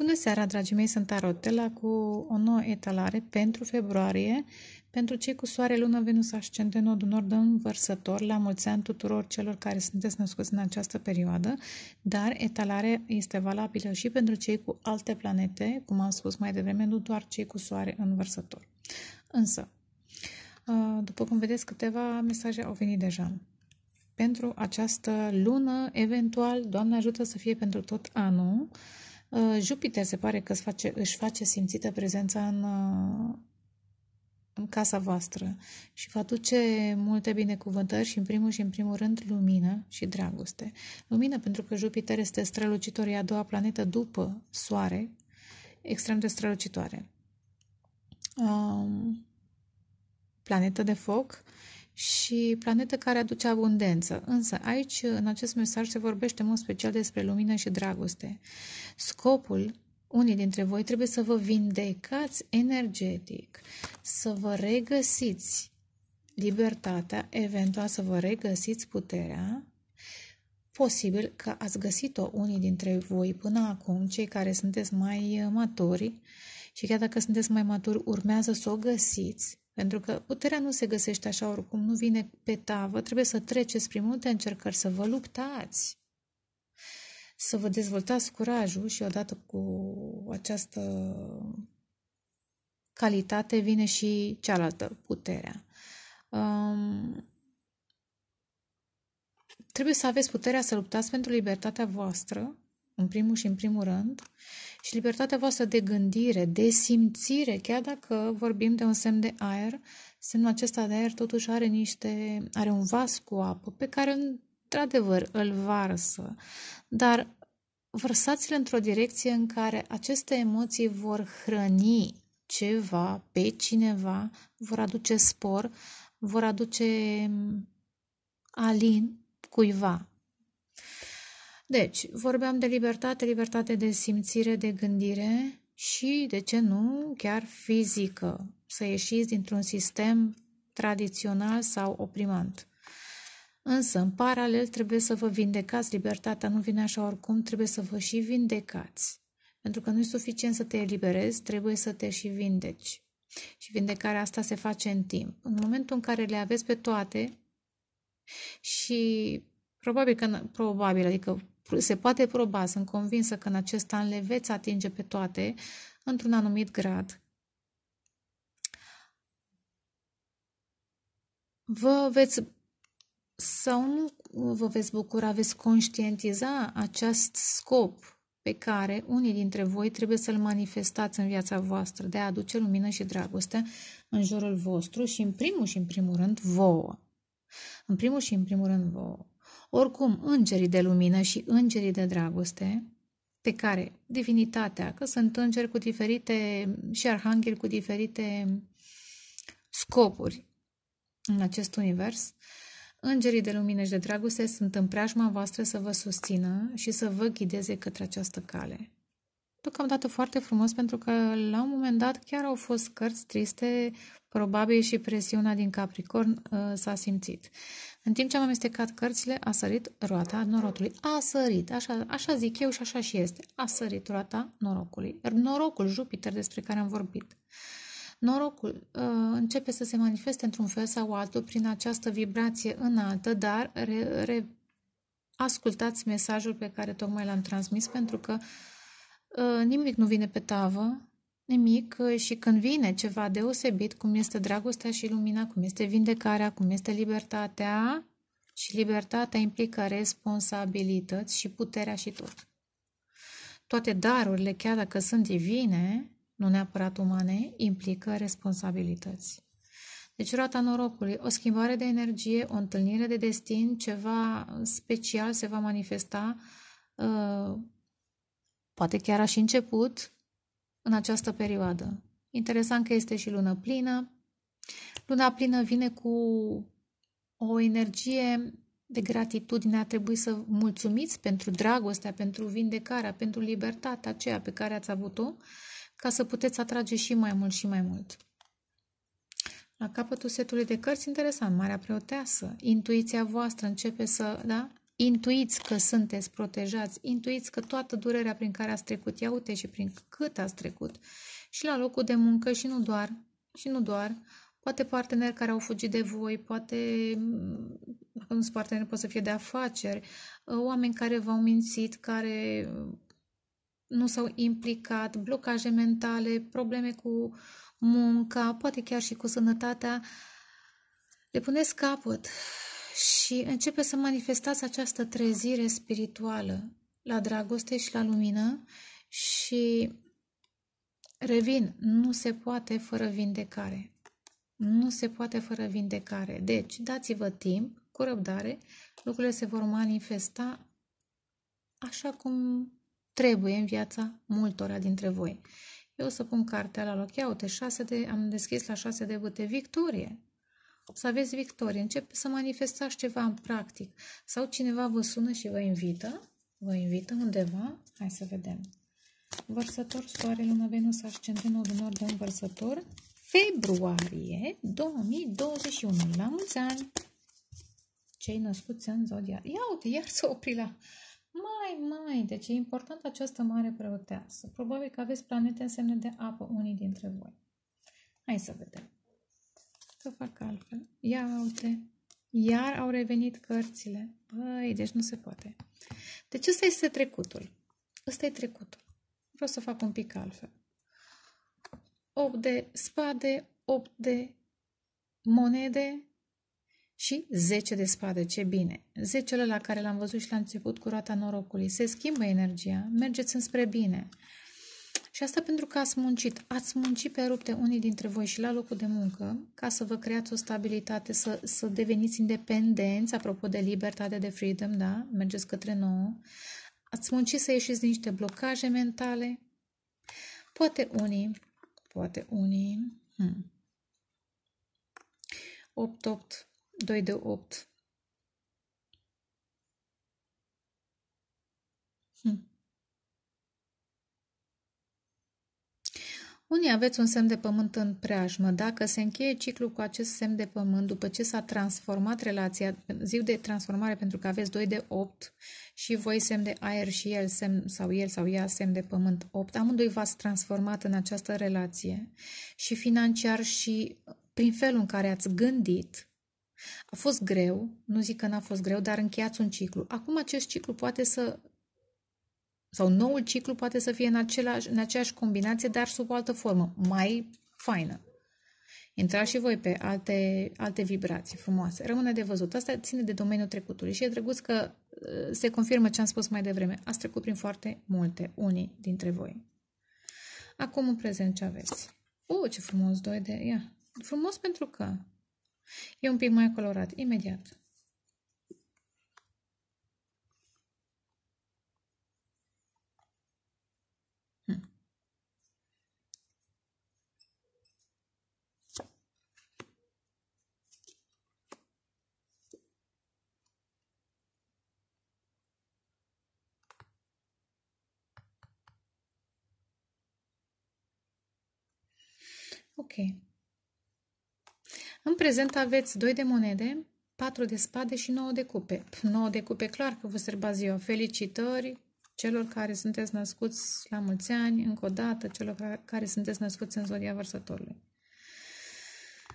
Bună seara, dragii mei, sunt Arotela cu o nouă etalare pentru februarie, pentru cei cu soare, lună, venus, ascendent, nodul nord, învărsător, la mulți ani tuturor celor care sunteți născuți în această perioadă, dar etalarea este valabilă și pentru cei cu alte planete, cum am spus mai devreme, nu doar cei cu soare învărsător. Însă, ă, după cum vedeți, câteva mesaje au venit deja pentru această lună, eventual, Doamne ajută să fie pentru tot anul, Uh, Jupiter se pare că își face, își face simțită prezența în, uh, în casa voastră și vă aduce multe binecuvântări și în primul și în primul rând lumină și dragoste. Lumină pentru că Jupiter este strălucitor, e a doua planetă după Soare, extrem de strălucitoare. Um, planetă de foc și planetă care aduce abundență. Însă aici, în acest mesaj, se vorbește mult special despre lumină și dragoste. Scopul unii dintre voi trebuie să vă vindecați energetic, să vă regăsiți libertatea, eventual să vă regăsiți puterea, posibil că ați găsit-o unii dintre voi până acum, cei care sunteți mai maturi și chiar dacă sunteți mai maturi, urmează să o găsiți, pentru că puterea nu se găsește așa oricum, nu vine pe tavă, trebuie să treceți prin multe încercări, să vă luptați, să vă dezvoltați curajul și odată cu această calitate vine și cealaltă, puterea. Um, trebuie să aveți puterea să luptați pentru libertatea voastră, în primul și în primul rând, și libertatea voastră de gândire, de simțire, chiar dacă vorbim de un semn de aer, semnul acesta de aer totuși are niște, are un vas cu apă pe care într-adevăr îl varsă, dar vărsați l într-o direcție în care aceste emoții vor hrăni ceva pe cineva, vor aduce spor, vor aduce mm, alin cuiva. Deci, vorbeam de libertate, libertate de simțire, de gândire și, de ce nu, chiar fizică, să ieșiți dintr-un sistem tradițional sau oprimant. Însă, în paralel, trebuie să vă vindecați. Libertatea nu vine așa oricum, trebuie să vă și vindecați. Pentru că nu e suficient să te eliberezi, trebuie să te și vindeci. Și vindecarea asta se face în timp. În momentul în care le aveți pe toate și probabil că, probabil, adică se poate proba, sunt convinsă că în acest an le veți atinge pe toate într-un anumit grad. Vă veți sau nu vă veți bucura, veți conștientiza acest scop pe care unii dintre voi trebuie să-l manifestați în viața voastră, de a aduce lumină și dragoste în jurul vostru și în primul și în primul rând vouă. În primul și în primul rând vouă. Oricum, îngerii de lumină și îngerii de dragoste, pe care divinitatea, că sunt îngeri cu diferite și arhangheli cu diferite scopuri în acest univers, îngerii de lumină și de dragoste sunt în preajma voastră să vă susțină și să vă ghideze către această cale. Deocamdată foarte frumos pentru că la un moment dat chiar au fost cărți triste, probabil și presiunea din Capricorn uh, s-a simțit. În timp ce am amestecat cărțile, a sărit roata norocului. A sărit, așa, așa zic eu și așa și este. A sărit roata norocului. Norocul Jupiter despre care am vorbit. Norocul uh, începe să se manifeste într-un fel sau altul prin această vibrație înaltă, dar re, re, ascultați mesajul pe care tocmai l-am transmis pentru că uh, nimic nu vine pe tavă, nimic uh, și când vine ceva deosebit, cum este dragostea și lumina, cum este vindecarea, cum este libertatea, și libertatea implică responsabilități și puterea și tot. Toate darurile, chiar dacă sunt divine, nu neapărat umane, implică responsabilități. Deci roata norocului, o schimbare de energie, o întâlnire de destin, ceva special se va manifesta, uh, poate chiar a și început, în această perioadă. Interesant că este și Luna plină. Luna plină vine cu o energie de gratitudine. A trebuit să mulțumiți pentru dragostea, pentru vindecarea, pentru libertatea aceea pe care ați avut-o, ca să puteți atrage și mai mult și mai mult. La capătul setului de cărți, interesant, Marea Preoteasă, intuiția voastră începe să, da? intuiți că sunteți protejați, intuiți că toată durerea prin care ați trecut, ia uite și prin cât ați trecut, și la locul de muncă și nu doar, și nu doar, poate parteneri care au fugit de voi, poate, dacă nu sunt parteneri, pot să fie de afaceri, uh, oameni care v-au mințit, care nu s-au implicat, blocaje mentale, probleme cu munca, poate chiar și cu sănătatea, le puneți capăt și începe să manifestați această trezire spirituală la dragoste și la lumină și revin, nu se poate fără vindecare. Nu se poate fără vindecare. Deci, dați-vă timp, cu răbdare, lucrurile se vor manifesta așa cum trebuie în viața multora dintre voi. Eu o să pun cartea la loc. Ia uite, șase de, am deschis la șase de bute victorie să aveți victorie, începe să manifestați ceva în practic sau cineva vă sună și vă invită, vă invită undeva, hai să vedem. Vărsător, Soare, Luna, Venus, Ascendent, Nodul Nord de un vărsător, februarie 2021, la mulți ani! Cei născuți în zodia Ia uite, iar s opri la... Mai, mai, deci e importantă această mare preoteasă. Probabil că aveți planete în semne de apă, unii dintre voi. Hai să vedem să fac altfel. Ia uite, iar au revenit cărțile. Băi, deci nu se poate. Deci ăsta este trecutul. Ăsta e trecutul. Vreau să fac un pic altfel. 8 de spade, 8 de monede și 10 de spade. Ce bine! 10 la care l-am văzut și l-am început cu roata norocului. Se schimbă energia, mergeți înspre bine. Și asta pentru că ați muncit. Ați muncit pe rupte unii dintre voi și la locul de muncă ca să vă creați o stabilitate, să, să deveniți independenți, apropo de libertate, de freedom, da? Mergeți către nouă. Ați muncit să ieșiți din niște blocaje mentale. Poate unii, poate unii, hmm. 8, 8, 2 de 8. Hmm. Unii aveți un semn de pământ în preajmă. Dacă se încheie ciclul cu acest semn de pământ, după ce s-a transformat relația, ziu de transformare pentru că aveți 2 de 8 și voi semn de aer și el semn sau el sau ea semn de pământ 8, amândoi v-ați transformat în această relație și financiar și prin felul în care ați gândit, a fost greu, nu zic că n-a fost greu, dar încheiați un ciclu. Acum acest ciclu poate să sau noul ciclu poate să fie în, același, în aceeași combinație, dar sub o altă formă, mai faină. Intrați și voi pe alte, alte vibrații frumoase. Rămâne de văzut. Asta ține de domeniul trecutului și e drăguț că uh, se confirmă ce am spus mai devreme. Ați trecut prin foarte multe, unii dintre voi. Acum, în prezent, ce aveți? U, uh, ce frumos doi de... Ia. Frumos pentru că e un pic mai colorat. Imediat. Ok. În prezent aveți 2 de monede, 4 de spade și 9 de cupe. 9 de cupe, clar că vă sărba ziua. Felicitări celor care sunteți născuți la mulți ani, încă o dată, celor care sunteți născuți în zodia vărsătorului.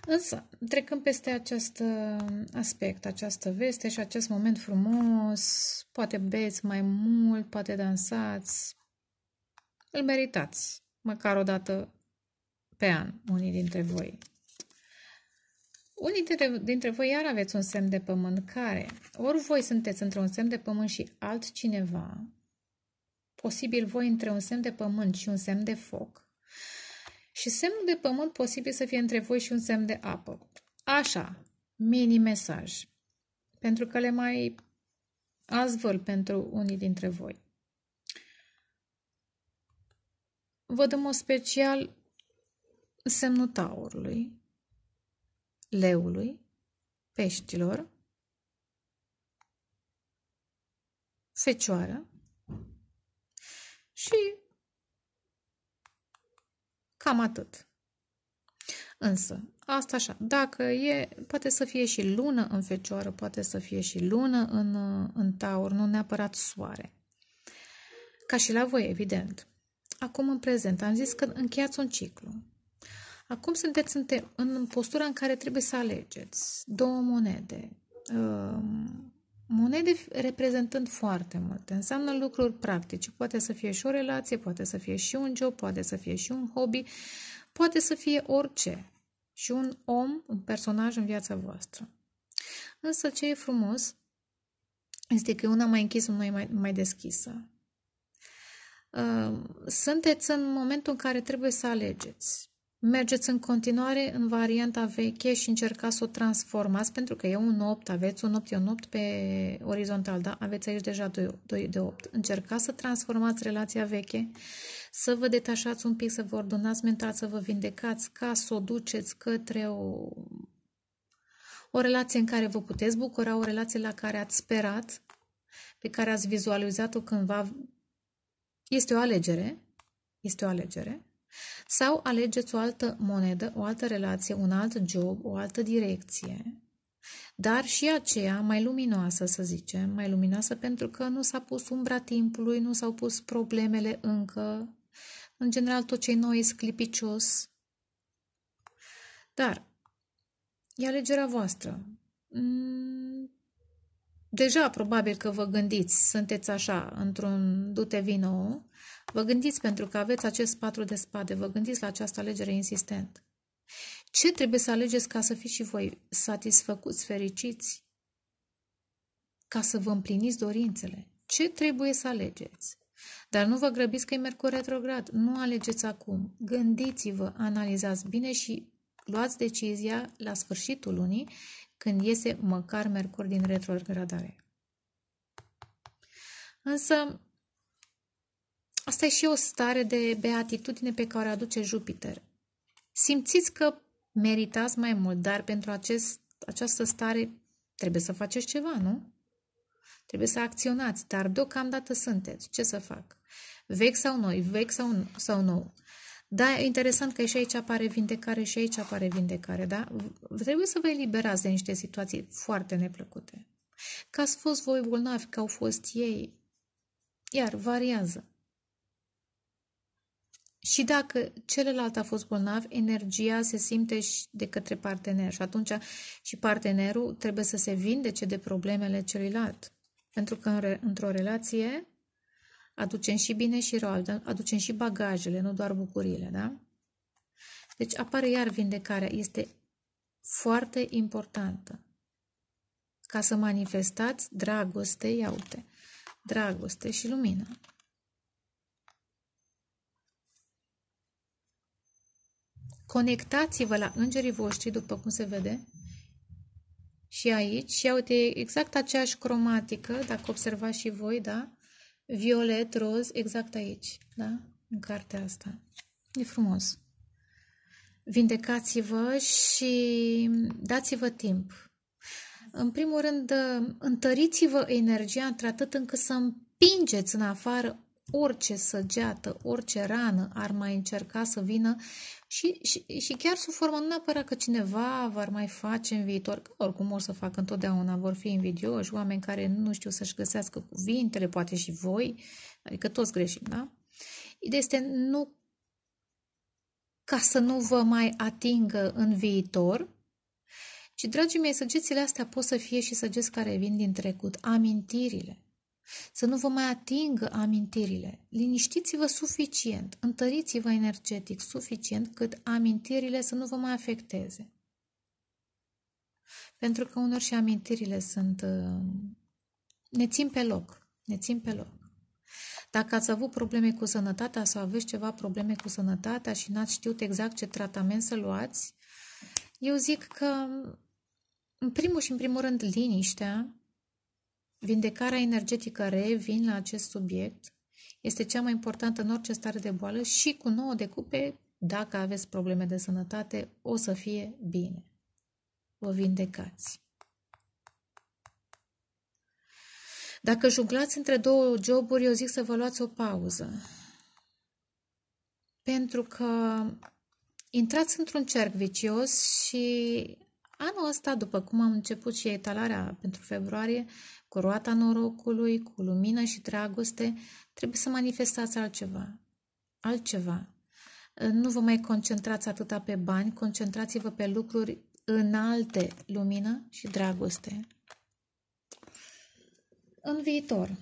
Însă, trecând peste acest uh, aspect, această veste și acest moment frumos, poate beți mai mult, poate dansați, îl meritați, măcar o dată pe an, unii dintre voi. Unii dintre, dintre voi iar aveți un semn de pământ care, ori voi sunteți între un semn de pământ și altcineva, posibil voi între un semn de pământ și un semn de foc, și semnul de pământ posibil să fie între voi și un semn de apă. Așa, mini mesaj, pentru că le mai azvăl pentru unii dintre voi. Văd dăm o special semnul taurului, leului, peștilor, fecioară și cam atât. Însă, asta așa, dacă e, poate să fie și lună în fecioară, poate să fie și lună în, în taur, nu neapărat soare. Ca și la voi, evident. Acum, în prezent, am zis că încheiați un ciclu. Acum sunteți în postura în care trebuie să alegeți două monede. Ehm, monede reprezentând foarte multe. Înseamnă lucruri practice. Poate să fie și o relație, poate să fie și un job, poate să fie și un hobby, poate să fie orice. Și un om, un personaj în viața voastră. Însă ce e frumos este că una mai închisă, una mai, mai deschisă ehm, sunteți în momentul în care trebuie să alegeți. Mergeți în continuare în varianta veche și încercați să o transformați, pentru că e un 8, aveți un 8, e un 8 pe orizontal, da? Aveți aici deja 2, 2 de 8. Încercați să transformați relația veche, să vă detașați un pic, să vă ordonați mental, să vă vindecați, ca să o duceți către o, o relație în care vă puteți bucura, o relație la care ați sperat, pe care ați vizualizat-o cândva. Este o alegere, este o alegere, sau alegeți o altă monedă, o altă relație, un alt job, o altă direcție, dar și aceea mai luminoasă, să zicem, mai luminoasă pentru că nu s-a pus umbra timpului, nu s-au pus problemele încă, în general tot ce noi e sclipicios. Dar e alegerea voastră. Mm, deja probabil că vă gândiți, sunteți așa, într-un dute vino, Vă gândiți pentru că aveți acest patru de spade, vă gândiți la această alegere insistent. Ce trebuie să alegeți ca să fiți și voi satisfăcuți, fericiți, ca să vă împliniți dorințele? Ce trebuie să alegeți? Dar nu vă grăbiți că e Mercur retrograd. Nu alegeți acum. Gândiți-vă, analizați bine și luați decizia la sfârșitul lunii, când iese măcar Mercur din retrogradare. Însă, Asta e și o stare de beatitudine pe care o aduce Jupiter. Simțiți că meritați mai mult, dar pentru acest, această stare trebuie să faceți ceva, nu? Trebuie să acționați, dar deocamdată sunteți. Ce să fac? Vechi sau noi, vechi sau, sau nou. Da, e interesant că și aici apare vindecare și aici apare vindecare, da? Trebuie să vă eliberați de niște situații foarte neplăcute. Că ați fost voi bolnavi, că au fost ei. Iar variază. Și dacă celălalt a fost bolnav, energia se simte și de către partener și atunci și partenerul trebuie să se vindece de problemele celuilalt. Pentru că într-o relație aducem și bine și rău, aducem și bagajele, nu doar bucurile, da? Deci apare iar vindecarea, este foarte importantă ca să manifestați dragoste, iaute, dragoste și lumină. Conectați-vă la îngerii voștri, după cum se vede. Și aici, și uite, exact aceeași cromatică, dacă observați și voi, da? Violet, roz, exact aici, da? În cartea asta. E frumos. Vindecați-vă și dați-vă timp. În primul rând, întăriți-vă energia într-atât încât să împingeți în afară orice săgeată, orice rană ar mai încerca să vină și, și, și chiar sub formă nu neapărat că cineva ar mai face în viitor, că oricum o să facă întotdeauna, vor fi invidioși, oameni care nu știu să-și găsească cuvintele, poate și voi, adică toți greșim, da? Ideea este nu ca să nu vă mai atingă în viitor, ci, dragii mei, săgețile astea pot să fie și săgeți care vin din trecut, amintirile să nu vă mai atingă amintirile. Liniștiți-vă suficient, întăriți-vă energetic suficient cât amintirile să nu vă mai afecteze. Pentru că unor și amintirile sunt... Uh, ne țin pe loc, ne țin pe loc. Dacă ați avut probleme cu sănătatea sau aveți ceva probleme cu sănătatea și n-ați știut exact ce tratament să luați, eu zic că, în primul și în primul rând, liniștea Vindecarea energetică revin la acest subiect. Este cea mai importantă în orice stare de boală și cu 9 cupe, dacă aveți probleme de sănătate, o să fie bine. Vă vindecați. Dacă juglați între două joburi, eu zic să vă luați o pauză. Pentru că intrați într-un cerc vicios și anul ăsta, după cum am început și etalarea pentru februarie, cu roata norocului, cu lumină și dragoste, trebuie să manifestați altceva. Altceva. Nu vă mai concentrați atâta pe bani, concentrați-vă pe lucruri înalte, lumină și dragoste. În viitor,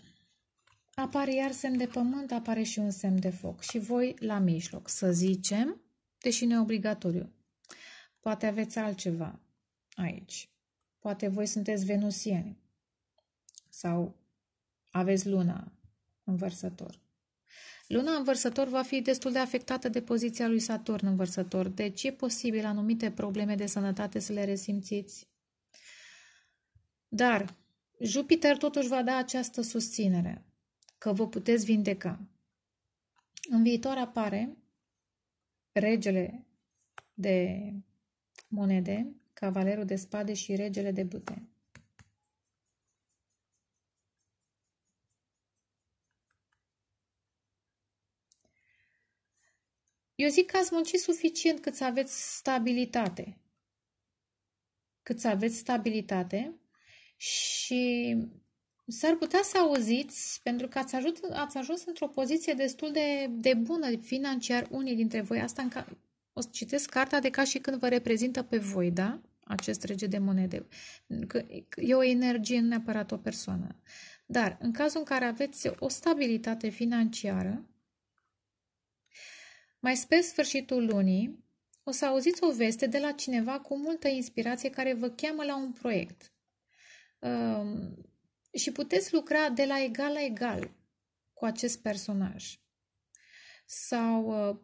apare iar semn de pământ, apare și un semn de foc și voi la mijloc, să zicem, deși nu e obligatoriu. Poate aveți altceva aici. Poate voi sunteți venusieni, sau aveți luna în vărsător. Luna în vărsător va fi destul de afectată de poziția lui Saturn în vărsător, deci e posibil anumite probleme de sănătate să le resimțiți. Dar Jupiter totuși va da această susținere că vă puteți vindeca. În viitor apare regele de monede, cavalerul de spade și regele de bâte. Eu zic că ați muncit suficient cât să aveți stabilitate. Cât să aveți stabilitate și s-ar putea să auziți, pentru că ați ajuns, ați ajuns într-o poziție destul de, de bună financiar unii dintre voi. Asta în ca, o să citesc cartea de ca și când vă reprezintă pe voi, da? Acest rege de monede. Că e o energie, nu neapărat o persoană. Dar în cazul în care aveți o stabilitate financiară, mai spre sfârșitul lunii, o să auziți o veste de la cineva cu multă inspirație care vă cheamă la un proiect. Um, și puteți lucra de la egal la egal cu acest personaj. Sau uh,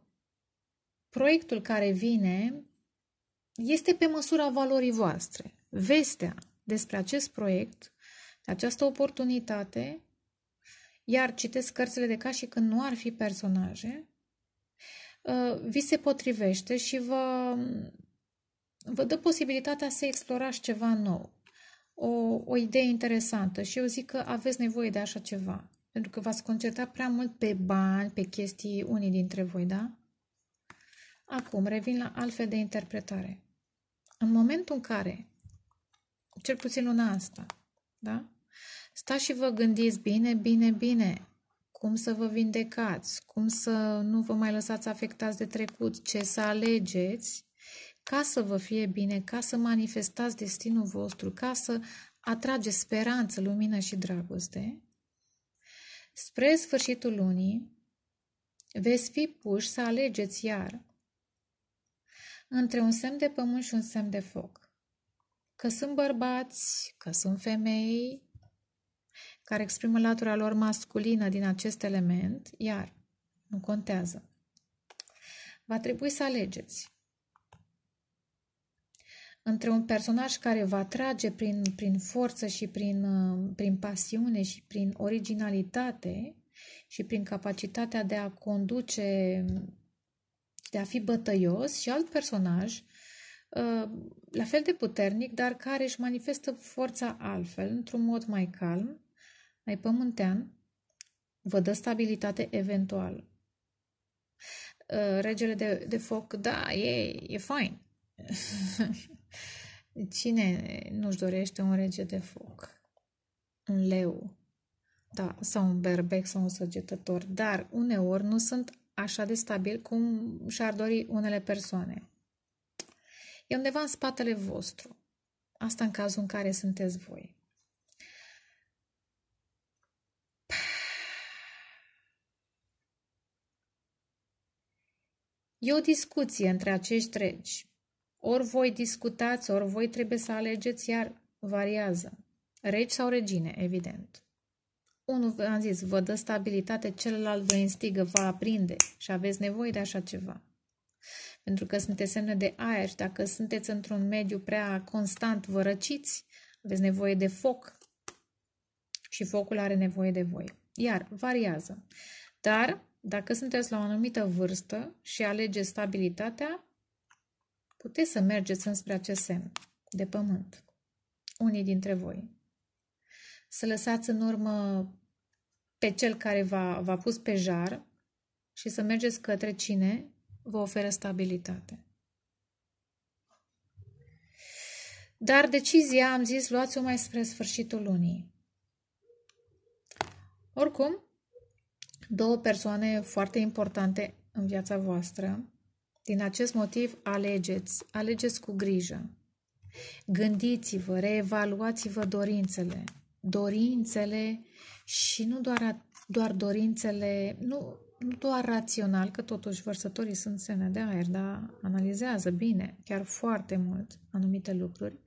proiectul care vine este pe măsura valorii voastre. Vestea despre acest proiect, această oportunitate, iar citesc cărțile de ca și când nu ar fi personaje, Uh, vi se potrivește și vă, vă dă posibilitatea să explorați ceva nou, o, o idee interesantă și eu zic că aveți nevoie de așa ceva, pentru că v-ați concentrat prea mult pe bani, pe chestii unii dintre voi, da? Acum, revin la altfel de interpretare. În momentul în care, cel puțin luna asta, da? Stați și vă gândiți bine, bine, bine, cum să vă vindecați, cum să nu vă mai lăsați afectați de trecut, ce să alegeți ca să vă fie bine, ca să manifestați destinul vostru, ca să atrage speranță, lumină și dragoste. Spre sfârșitul lunii, veți fi puși să alegeți iar între un semn de pământ și un semn de foc. Că sunt bărbați, că sunt femei, care exprimă latura lor masculină din acest element, iar nu contează. Va trebui să alegeți între un personaj care va trage prin, prin forță și prin, uh, prin pasiune și prin originalitate și prin capacitatea de a conduce, de a fi bătăios și alt personaj uh, la fel de puternic, dar care își manifestă forța altfel, într-un mod mai calm, ai pământean vă dă stabilitate eventuală. Uh, regele de, de foc, da, e, e fain. Cine nu-și dorește un rege de foc? Un leu, da, sau un berbec sau un săgetător, dar uneori nu sunt așa de stabil cum și-ar dori unele persoane. E undeva în spatele vostru. Asta în cazul în care sunteți voi. E o discuție între acești regi. Ori voi discutați, ori voi trebuie să alegeți, iar variază. Regi sau regine, evident. Unul, am zis, vă dă stabilitate, celălalt vă instigă, vă aprinde și aveți nevoie de așa ceva. Pentru că sunteți semne de aer și dacă sunteți într-un mediu prea constant, vă răciți, aveți nevoie de foc și focul are nevoie de voi. Iar variază. Dar dacă sunteți la o anumită vârstă și alegeți stabilitatea, puteți să mergeți înspre acest semn de pământ, unii dintre voi. Să lăsați în urmă pe cel care v-a, v-a pus pe jar și să mergeți către cine vă oferă stabilitate. Dar decizia, am zis, luați-o mai spre sfârșitul lunii. Oricum, două persoane foarte importante în viața voastră. Din acest motiv, alegeți, alegeți cu grijă. Gândiți-vă, reevaluați-vă dorințele, dorințele și nu doar, doar dorințele, nu, nu doar rațional, că totuși vărsătorii sunt semne de aer, dar analizează bine, chiar foarte mult, anumite lucruri,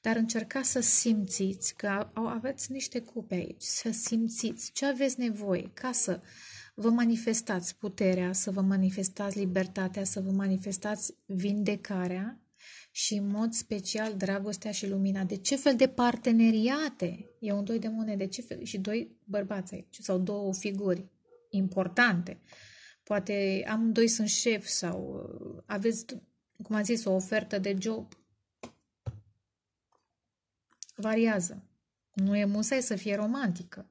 dar încercați să simțiți că aveți niște cupe aici, să simțiți ce aveți nevoie ca să vă manifestați puterea, să vă manifestați libertatea, să vă manifestați vindecarea și în mod special dragostea și lumina. De ce fel de parteneriate? E un doi de monede ce fel? și doi bărbați aici sau două figuri importante. Poate am doi sunt șef sau uh, aveți, cum am zis, o ofertă de job variază. Nu e musai să fie romantică.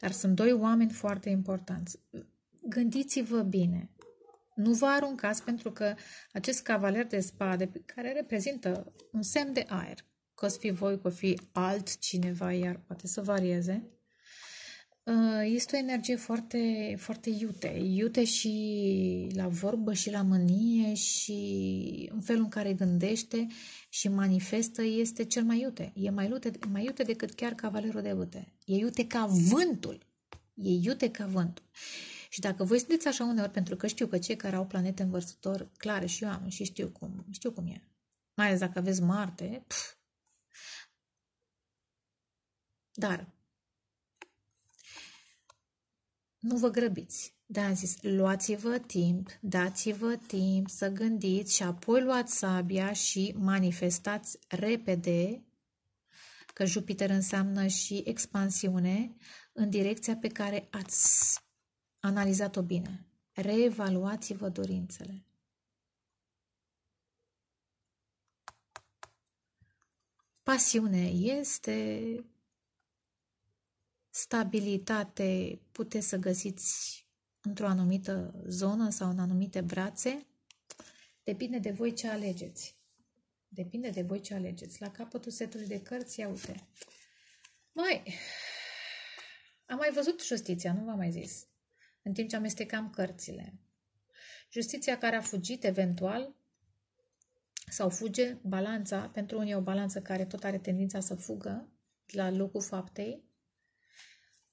Dar sunt doi oameni foarte importanți. Gândiți-vă bine. Nu vă aruncați pentru că acest cavaler de spade, care reprezintă un semn de aer, că o fi voi, că o fi altcineva, iar poate să varieze, Uh, este o energie foarte, foarte iute. Iute și la vorbă și la mânie și în felul în care gândește și manifestă este cel mai iute. E mai iute, mai iute decât chiar cavalerul de iute. E iute ca vântul. E iute ca vântul. Și dacă voi sunteți așa uneori, pentru că știu că cei care au planete învărsător, clare și eu am și știu cum, știu cum e. Mai ales dacă aveți Marte, pf. Dar Nu vă grăbiți. Da, am zis, luați-vă timp, dați-vă timp să gândiți și apoi luați sabia și manifestați repede, că Jupiter înseamnă și expansiune, în direcția pe care ați analizat-o bine. Reevaluați-vă dorințele. Pasiune este stabilitate puteți să găsiți într-o anumită zonă sau în anumite brațe, depinde de voi ce alegeți. Depinde de voi ce alegeți. La capătul setului de cărți, ia uite. Mai, am mai văzut justiția, nu v-am mai zis, în timp ce amestecam cărțile. Justiția care a fugit eventual sau fuge, balanța, pentru unii e o balanță care tot are tendința să fugă la locul faptei,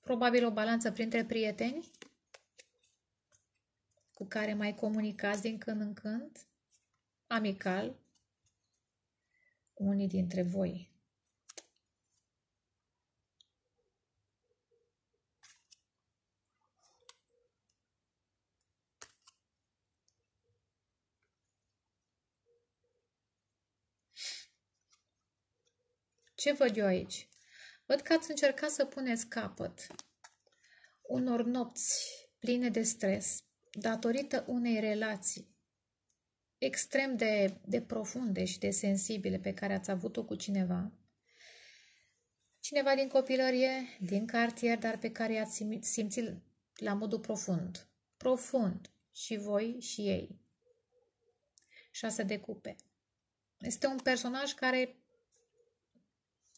probabil o balanță printre prieteni cu care mai comunicați din când în când, amical, unii dintre voi. Ce văd eu aici? Văd că ați încercat să puneți capăt unor nopți pline de stres datorită unei relații extrem de, de profunde și de sensibile pe care ați avut-o cu cineva, cineva din copilărie, din cartier, dar pe care i-ați simțit la modul profund. Profund. Și voi și ei. Șase de cupe. Este un personaj care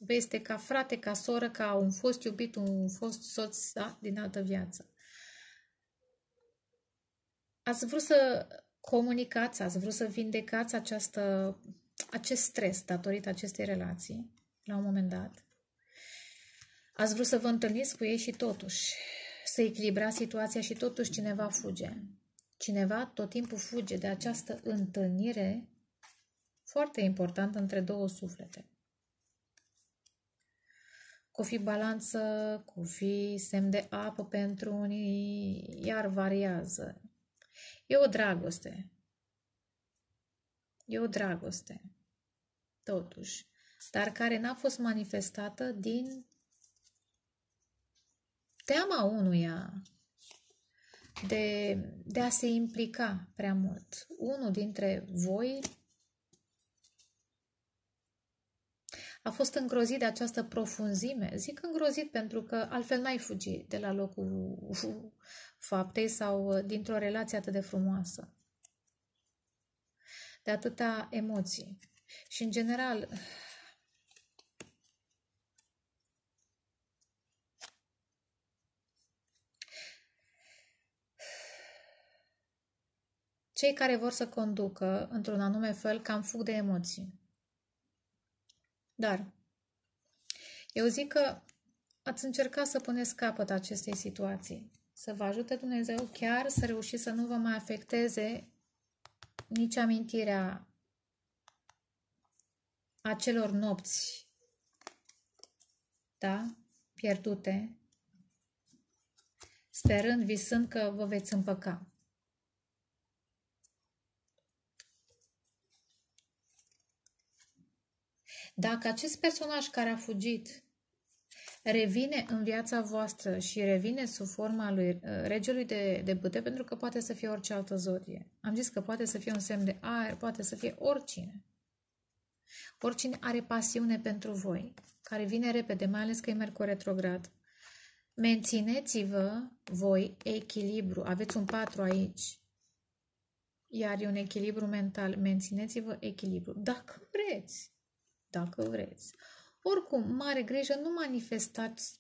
veste ca frate, ca soră, ca un fost iubit, un fost soț da? din altă viață. Ați vrut să comunicați, ați vrut să vindecați această, acest stres datorită acestei relații la un moment dat. Ați vrut să vă întâlniți cu ei și totuși să echilibra situația și totuși cineva fuge. Cineva tot timpul fuge de această întâlnire foarte importantă între două suflete cu fi balanță, cu fi semn de apă pentru unii, iar variază. E o dragoste. E o dragoste, totuși, dar care n-a fost manifestată din teama unuia de, de a se implica prea mult. Unul dintre voi A fost îngrozit de această profunzime. Zic îngrozit pentru că altfel n-ai fugi de la locul faptei sau uh, dintr-o relație atât de frumoasă. De atâta emoții. Și în general, cei care vor să conducă într-un anume fel cam fug de emoții. Dar eu zic că ați încercat să puneți capăt acestei situații. Să vă ajute Dumnezeu chiar să reușiți să nu vă mai afecteze nici amintirea acelor nopți da? pierdute, sperând, visând că vă veți împăca. Dacă acest personaj care a fugit revine în viața voastră și revine sub forma lui uh, regelui de, de bâte, pentru că poate să fie orice altă zodie. Am zis că poate să fie un semn de aer, poate să fie oricine. Oricine are pasiune pentru voi, care vine repede, mai ales că e Mercur retrograd. Mențineți-vă voi echilibru. Aveți un patru aici. Iar e un echilibru mental. Mențineți-vă echilibru. Dacă vreți dacă vreți. Oricum, mare grijă, nu manifestați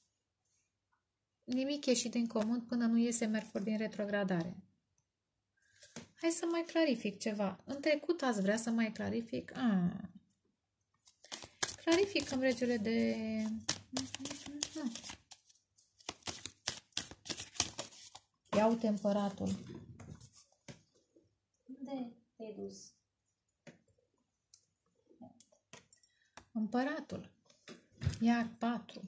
nimic ieșit din comun până nu iese Mercur din retrogradare. Hai să mai clarific ceva. În trecut ați vrea să mai clarific? Ah. Clarificăm regele de... iau temperatul Unde te-ai dus? Împăratul. Iar patru.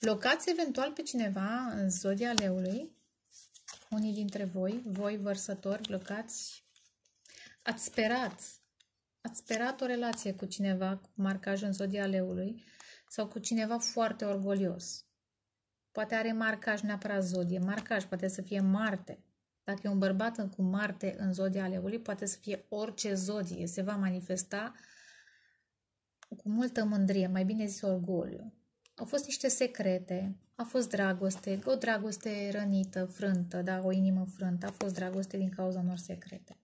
Locați eventual pe cineva în zodia leului, unii dintre voi, voi vărsători, blocați. Ați sperat, ați sperat o relație cu cineva cu marcaj în zodia leului sau cu cineva foarte orgolios. Poate are marcaj neapărat zodie, marcaj, poate să fie Marte. Dacă e un bărbat cu Marte în zodia leului, poate să fie orice zodie, se va manifesta cu multă mândrie, mai bine zis orgoliu. Au fost niște secrete, a fost dragoste, o dragoste rănită, frântă, da, o inimă frântă, a fost dragoste din cauza unor secrete.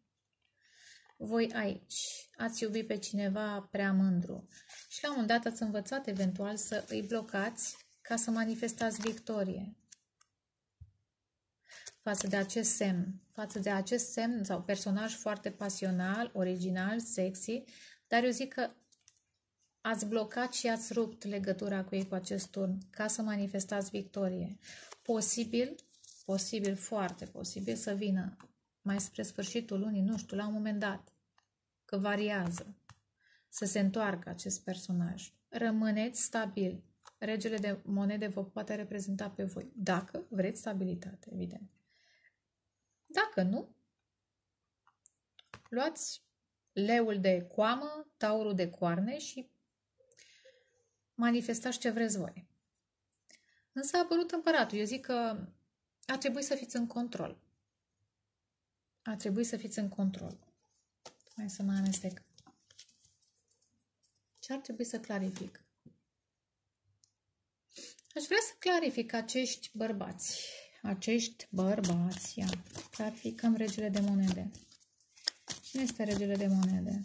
Voi aici ați iubit pe cineva prea mândru și la un moment dat ați învățat eventual să îi blocați ca să manifestați victorie față de acest semn, față de acest semn sau personaj foarte pasional, original, sexy, dar eu zic că ați blocat și ați rupt legătura cu ei cu acest turn ca să manifestați victorie. Posibil, posibil, foarte posibil să vină mai spre sfârșitul lunii, nu știu, la un moment dat, că variază, să se întoarcă acest personaj. Rămâneți stabil, regele de monede vă poate reprezenta pe voi, dacă vreți stabilitate, evident. Dacă nu, luați leul de coamă, taurul de coarne și manifestați ce vreți voi. Însă a apărut împăratul. Eu zic că a trebuit să fiți în control. A trebuit să fiți în control. Hai să mai amestec. Ce ar trebui să clarific? Aș vrea să clarific acești bărbați. Acești bărbați, ia. Clarificăm regele de monede. Cine este regele de monede?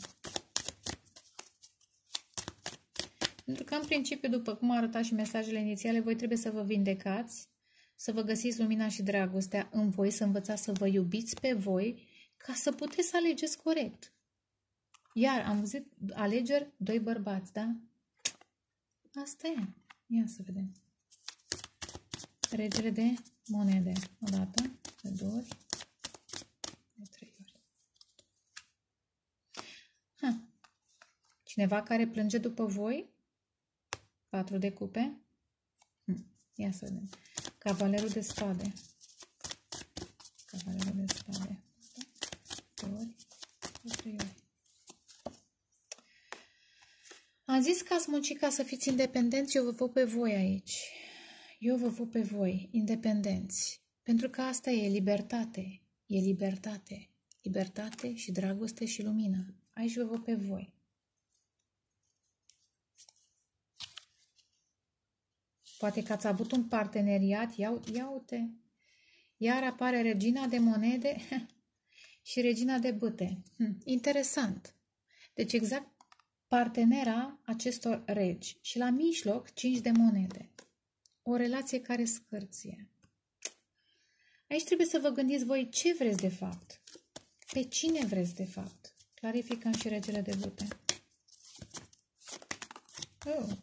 Pentru că, în principiu, după cum arăta și mesajele inițiale, voi trebuie să vă vindecați, să vă găsiți lumina și dragostea în voi, să învățați să vă iubiți pe voi, ca să puteți să alegeți corect. Iar am văzut alegeri doi bărbați, da? Asta e. Ia să vedem regele de monede. O dată, de două ori, de trei ori. Ha. Cineva care plânge după voi? Patru de cupe? Hm. Ia să vedem. Cavalerul de spade. Cavalerul de spade. ori, de trei ori. Am zis că ați muncit ca să fiți independenți, eu vă văd pe voi aici. Eu vă văd pe voi independenți, pentru că asta e libertate, e libertate, libertate și dragoste și lumină. Aici vă văd pe voi. Poate că ați avut un parteneriat, iau, iau-te. Iar apare regina de monede și regina de bâte. Hm, interesant. Deci exact partenera acestor regi și la mijloc cinci de monede. O relație care scârție. Aici trebuie să vă gândiți voi ce vreți de fapt. Pe cine vreți de fapt. Clarificăm și regele de bute. Oh.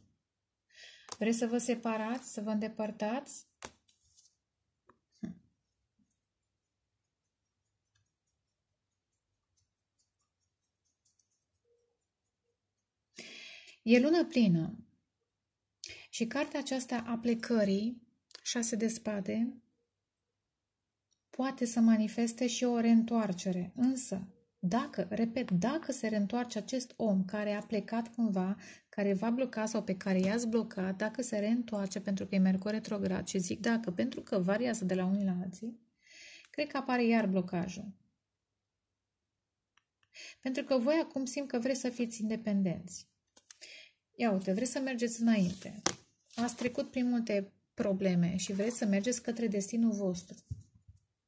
Vreți să vă separați, să vă îndepărtați? Hmm. E lună plină. Și cartea aceasta a plecării, șase de spade, poate să manifeste și o reîntoarcere. Însă, dacă, repet, dacă se reîntoarce acest om care a plecat cumva, care va bloca sau pe care i-ați blocat, dacă se reîntoarce pentru că e Mercur retrograd și zic dacă, pentru că variază de la unii la alții, cred că apare iar blocajul. Pentru că voi acum simt că vreți să fiți independenți. Ia uite, vreți să mergeți înainte. Ați trecut prin multe probleme și vreți să mergeți către destinul vostru.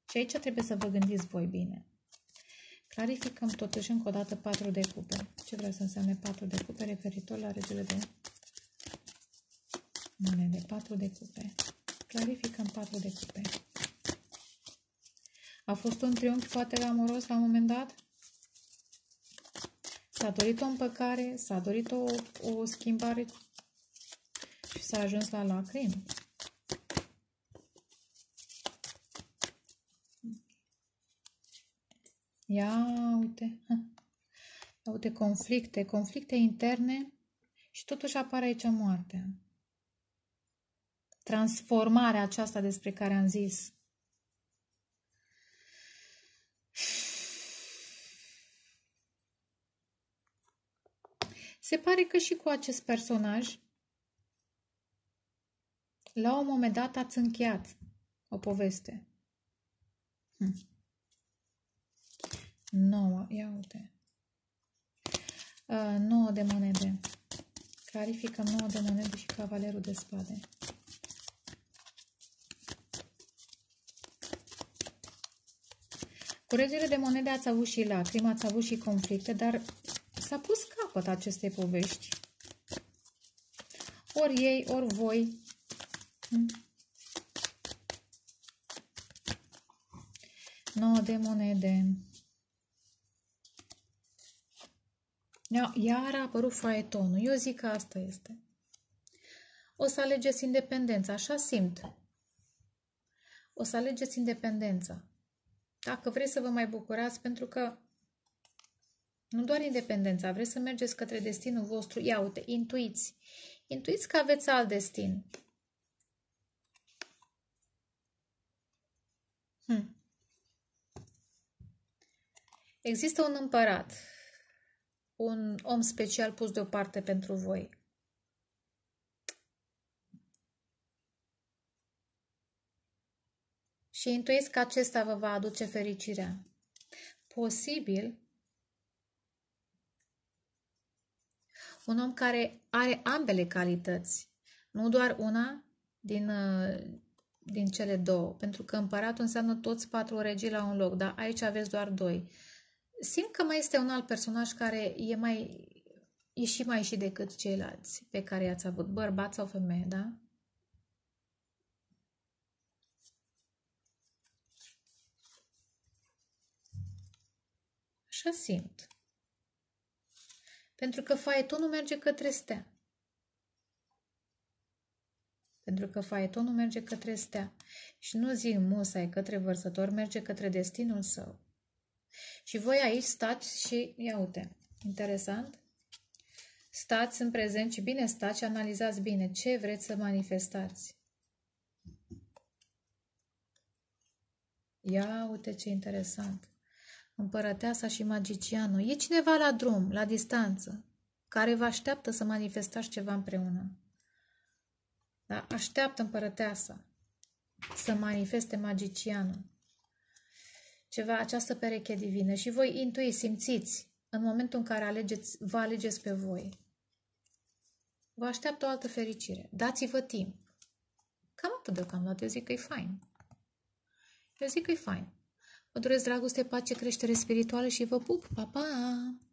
Și aici trebuie să vă gândiți voi bine. Clarificăm totuși încă o dată patru de cupe. Ce vreau să înseamnă patru de cupe referitor la regele de monede? Patru de cupe. Clarificăm patru de cupe. A fost un triunghi poate amoros la un moment dat? S-a dorit o împăcare? S-a dorit o, o schimbare s-a ajuns la lacrimi. Ia uite, ia uite conflicte, conflicte interne și totuși apare aici moartea. Transformarea aceasta despre care am zis. Se pare că și cu acest personaj la un moment dat ați încheiat o poveste. Hm. 9, ia uite. Uh, 9 de monede. Clarificăm 9 de monede și cavalerul de spade. Cu regele de monede ați avut și lacrimi, ați avut și conflicte, dar s-a pus capăt acestei povești. Ori ei, ori voi 9 mm. de monede. Iar a apărut faetonul. Eu zic că asta este. O să alegeți independența. Așa simt. O să alegeți independența. Dacă vreți să vă mai bucurați, pentru că nu doar independența, vreți să mergeți către destinul vostru. Ia uite, intuiți. Intuiți că aveți alt destin. Hmm. Există un împărat, un om special pus deoparte pentru voi. Și intuiesc că acesta vă va aduce fericirea. Posibil un om care are ambele calități, nu doar una din uh, din cele două, pentru că împăratul înseamnă toți patru regii la un loc, dar aici aveți doar doi. Simt că mai este un alt personaj care e mai e și mai și decât ceilalți pe care i-ați avut, bărbat sau femeie, da? Așa simt. Pentru că faetonul merge către stea pentru că faetonul merge către stea și nu zic musai către vărsător, merge către destinul său. Și voi aici stați și, ia uite, interesant, stați în prezent și bine stați și analizați bine ce vreți să manifestați. Ia uite ce interesant. Împărăteasa și magicianul. E cineva la drum, la distanță, care vă așteaptă să manifestați ceva împreună. Da? Așteaptă împărăteasa să manifeste magicianul. Ceva, această pereche divină. Și voi intui, simțiți, în momentul în care alegeți, vă alegeți pe voi. Vă așteaptă o altă fericire. Dați-vă timp. Cam atât deocamdată. Eu zic că e fain. Eu zic că e fain. Vă doresc dragoste, pace, creștere spirituală și vă pup. Pa, pa!